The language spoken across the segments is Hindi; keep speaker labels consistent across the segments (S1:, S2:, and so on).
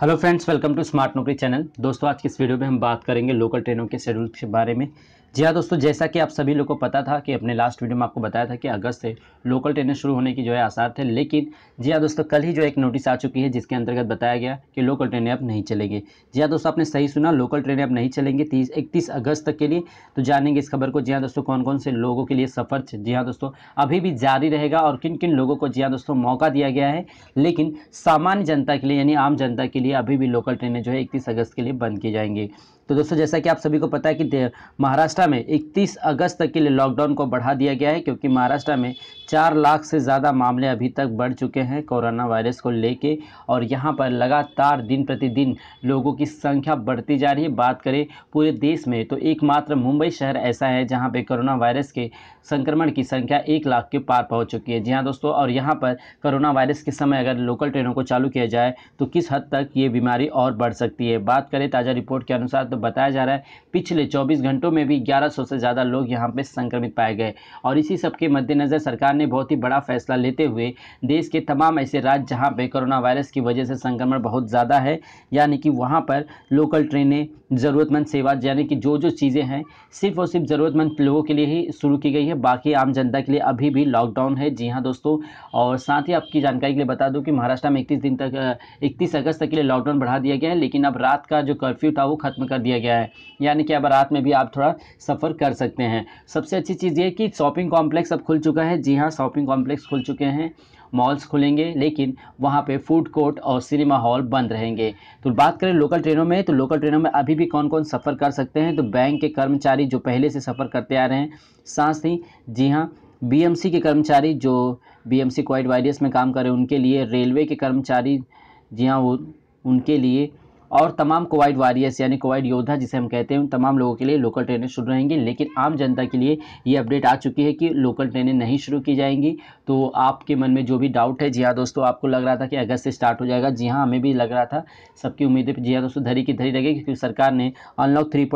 S1: hello friends welcome to smart Naukri channel दोस्तों आज की इस वीडियो में हम बात करेंगे लोकल ट्रेनों के शेड्यूल के बारे में जी हाँ दोस्तों जैसा कि आप सभी लोग को पता था कि अपने लास्ट वीडियो में आपको बताया था कि अगस्त से लोकल ट्रेनें शुरू होने की जो है आसार थे लेकिन जी हाँ दोस्तों कल ही जो एक नोटिस आ चुकी है जिसके अंतर्गत बताया गया कि लोकल ट्रेनें अब नहीं चलेंगी जी हाँ दोस्तों आपने सही सुना लोकल ट्रेनें अब नहीं चलेंगी तीस इकतीस अगस्त तक के लिए तो जानेंगे इस खबर को जी हाँ दोस्तों कौन कौन से लोगों के लिए सफ़र जी हाँ दोस्तों अभी भी जारी रहेगा और किन किन लोगों को जी हाँ दोस्तों मौका दिया गया है लेकिन सामान्य जनता के लिए यानी आम जनता के लिए अभी भी लोकल ट्रेनें जो है इकतीस अगस्त के लिए बंद की जाएंगी तो दोस्तों जैसा कि आप सभी को पता है कि महाराष्ट्र में 31 अगस्त तक के लिए लॉकडाउन को बढ़ा दिया गया है क्योंकि महाराष्ट्र में चार लाख से ज़्यादा मामले अभी तक बढ़ चुके हैं कोरोना वायरस को लेके और यहाँ पर लगातार दिन प्रतिदिन लोगों की संख्या बढ़ती जा रही है बात करें पूरे देश में तो एकमात्र मुंबई शहर ऐसा है जहाँ पर कोरोना वायरस के संक्रमण की संख्या एक लाख के पार पहुँच चुकी है जी हाँ दोस्तों और यहाँ पर कोरोना वायरस के समय अगर लोकल ट्रेनों को चालू किया जाए तो किस हद तक ये बीमारी और बढ़ सकती है बात करें ताज़ा रिपोर्ट के अनुसार तो बताया जा रहा है पिछले 24 घंटों में भी 1100 से ज़्यादा लोग यहाँ पे संक्रमित पाए गए और इसी सब के मद्देनज़र सरकार ने बहुत ही बड़ा फैसला लेते हुए देश के तमाम ऐसे राज्य जहाँ पर कोरोना वायरस की वजह से संक्रमण बहुत ज़्यादा है यानी कि वहाँ पर लोकल ट्रेनें ज़रूरतमंद सेवा यानी कि जो जो चीज़ें हैं सिर्फ और सिर्फ ज़रूरतमंद लोगों के लिए ही शुरू की गई है बाकी आम जनता के लिए अभी भी लॉकडाउन है जी हाँ दोस्तों और साथ ही आपकी जानकारी के लिए बता दूँ कि महाराष्ट्र में इकतीस दिन तक इकतीस अगस्त तक के लिए लॉकडाउन बढ़ा दिया गया है लेकिन अब रात का जो कर्फ्यू था वो खत्म कर दिया दिया गया है यानी कि अब रात में भी आप थोड़ा सफ़र कर सकते हैं सबसे अच्छी चीज़ ये कि शॉपिंग कॉम्प्लेक्स अब खुल चुका है जी हाँ शॉपिंग कॉम्प्लेक्स खुल चुके हैं मॉल्स खुलेंगे लेकिन वहाँ पे फूड कोर्ट और सिनेमा हॉल बंद रहेंगे तो बात करें लोकल ट्रेनों में तो लोकल ट्रेनों में अभी भी कौन कौन सफ़र कर सकते हैं तो बैंक के कर्मचारी जो पहले से सफ़र करते आ रहे हैं साथ ही जी हाँ बीएमसी के कर्मचारी जो बीएमसी एम वायरस में काम कर रहे हैं उनके लिए रेलवे के कर्मचारी जी हाँ वो उनके लिए और तमाम कोवाइड वारियर्स यानी कोवाइड योद्धा जिसे हम कहते हैं उन तमाम लोगों के लिए लोकल ट्रेनें शुरू रहेंगी लेकिन आम जनता के लिए ये अपडेट आ चुकी है कि लोकल ट्रेनें नहीं शुरू की जाएंगी तो आपके मन में जो भी डाउट है जी हाँ दोस्तों आपको लग रहा था कि अगस्त से स्टार्ट हो जाएगा जी हाँ हमें भी लग रहा था सबकी उम्मीदें जी हाँ दोस्तों धरी की धरी रहेगी क्योंकि सरकार ने अनलॉक थ्री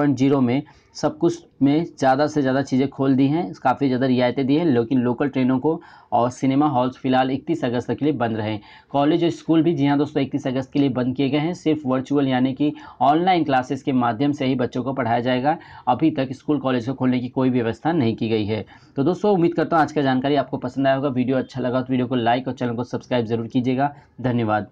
S1: में सब कुछ में ज़्यादा से ज़्यादा चीज़ें खोल दी हैं काफ़ी ज़्यादा रियायतें दी हैं लेकिन लोकल ट्रेनों को और सिनेमा हॉल्स फिलहाल इकतीस अगस्त के लिए बंद रहे कॉलेज और स्कूल भी जी हाँ दोस्तों इकतीस अगस्त के लिए बंद किए गए हैं सिर्फ वर्चुअल स्कूल यानी कि ऑनलाइन क्लासेस के माध्यम से ही बच्चों को पढ़ाया जाएगा अभी तक स्कूल कॉलेज को खोलने की कोई व्यवस्था नहीं की गई है तो दोस्तों उम्मीद करता हूँ आज का जानकारी आपको पसंद आया होगा वीडियो अच्छा लगा तो वीडियो को लाइक और चैनल को सब्सक्राइब जरूर कीजिएगा धन्यवाद